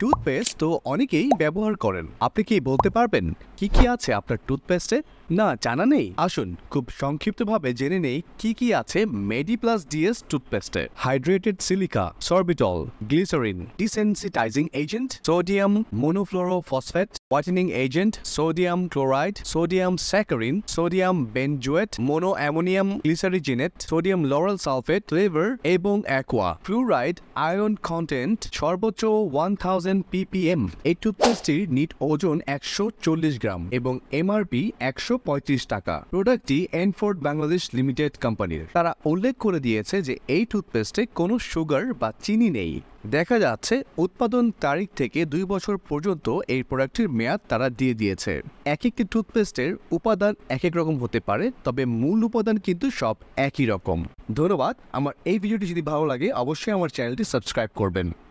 toothpaste তো অনেকেই ব্যবহার করেন আপনি কি বলতে পারবেন কি কি আছে আপনার টুথপেস্টে না জানা নেই আসুন খুব সংক্ষিপ্তভাবে জেনে নেই কি কি আছে মেডি প্লাস ডিএস টুথপেস্টে hydrated silica sorbitol glycerin desensitising agent sodium monofluorophosphate whitening agent sodium chloride sodium saccharin sodium benzoate mono ammonium glycyrrhizinate sodium lauryl sulphate flavour এবং অ্যাকোয়া ফ্লুরাইড আয়রন কন্টেন্ট সর্বোচ্চ ওয়ান থাউজেন্ড থাউজেন্ড পিপিএম এই টুথপেস্টটির NEET ওজন একশো চল্লিশ গ্রাম এবং MRP একশো পঁয়ত্রিশ টাকা প্রোডাক্টটি এনফোর্ড বাংলাদেশ লিমিটেড কোম্পানির তারা উল্লেখ করে দিয়েছে যে এই টুথপেস্টে কোনো সুগার বা চিনি নেই দেখা যাচ্ছে উৎপাদন তারিখ থেকে দুই বছর পর্যন্ত এই প্রোডাক্টটির মেয়াদ তারা দিয়ে দিয়েছে এক একটি টুথপেস্টের উপাদান এক এক রকম হতে পারে তবে মূল উপাদান কিন্তু সব একই রকম ধন্যবাদ আমার এই ভিডিওটি যদি ভালো লাগে অবশ্যই আমার চ্যানেলটি সাবস্ক্রাইব করবেন